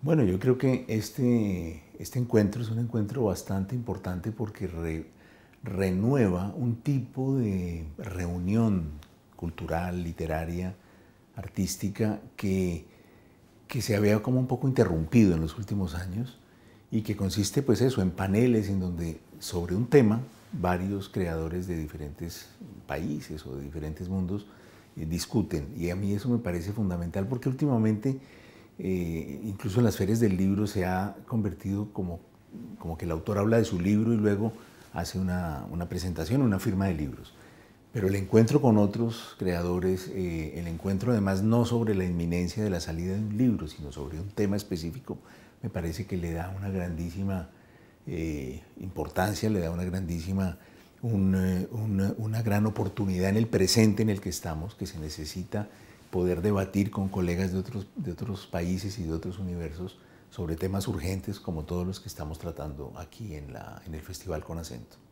Bueno, yo creo que este, este encuentro es un encuentro bastante importante porque renueva un tipo de reunión cultural, literaria, artística, que, que se había como un poco interrumpido en los últimos años y que consiste pues eso, en paneles en donde sobre un tema varios creadores de diferentes países o de diferentes mundos eh, discuten. Y a mí eso me parece fundamental porque últimamente eh, incluso en las ferias del libro se ha convertido como, como que el autor habla de su libro y luego hace una, una presentación, una firma de libros. Pero el encuentro con otros creadores, eh, el encuentro además no sobre la inminencia de la salida de un libro, sino sobre un tema específico, me parece que le da una grandísima eh, importancia, le da una grandísima, una gran oportunidad en el presente en el que estamos, que se necesita poder debatir con colegas de otros, de otros países y de otros universos sobre temas urgentes como todos los que estamos tratando aquí en, la, en el Festival con Acento.